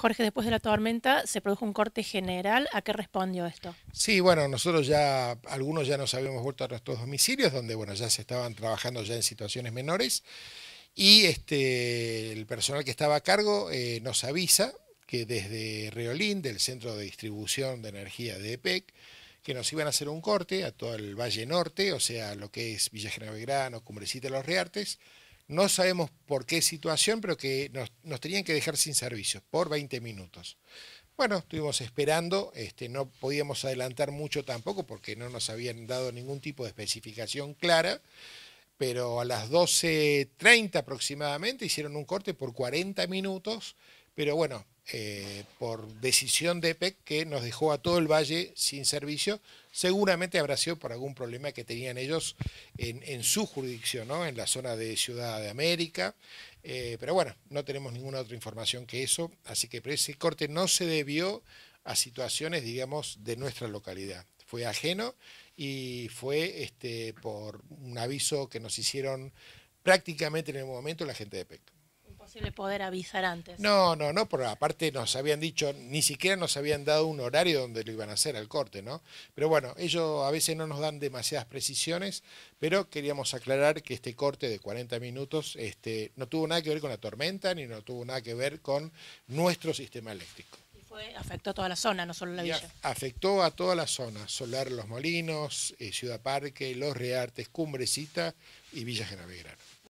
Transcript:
Jorge, después de la tormenta se produjo un corte general. ¿A qué respondió esto? Sí, bueno, nosotros ya, algunos ya nos habíamos vuelto a nuestros domicilios, donde bueno, ya se estaban trabajando ya en situaciones menores. Y este, el personal que estaba a cargo eh, nos avisa que desde Reolín, del centro de distribución de energía de EPEC, que nos iban a hacer un corte a todo el Valle Norte, o sea, lo que es Villa General Belgrano, Cumbrecita, Los Reartes, no sabemos por qué situación, pero que nos, tenían que dejar sin servicio por 20 minutos. Bueno, estuvimos esperando, este, no podíamos adelantar mucho tampoco porque no nos habían dado ningún tipo de especificación clara pero a las 12.30 aproximadamente hicieron un corte por 40 minutos, pero bueno, eh, por decisión de EPEC que nos dejó a todo el valle sin servicio, seguramente habrá sido por algún problema que tenían ellos en, su jurisdicción, en la zona de Ciudad de América, eh, pero bueno, no tenemos ninguna otra información que eso, así que ese corte no se debió a situaciones, digamos, de nuestra localidad fue ajeno y fue este, por un aviso que nos hicieron prácticamente en el momento la gente de PEC. Imposible poder avisar antes. No, no, no, por aparte nos habían dicho, ni siquiera nos habían dado un horario donde lo iban a hacer al corte, ¿no? Pero bueno, ellos a veces no nos dan demasiadas precisiones, pero queríamos aclarar que este corte de 40 minutos este, no tuvo nada que ver con la tormenta ni no tuvo nada que ver con nuestro sistema eléctrico afectó a toda la zona, no solo la villa. afectó a toda la zona, Solar Los Molinos, eh, Ciudad Parque, Los Reartes, Cumbrecita y Villa Genavegrano.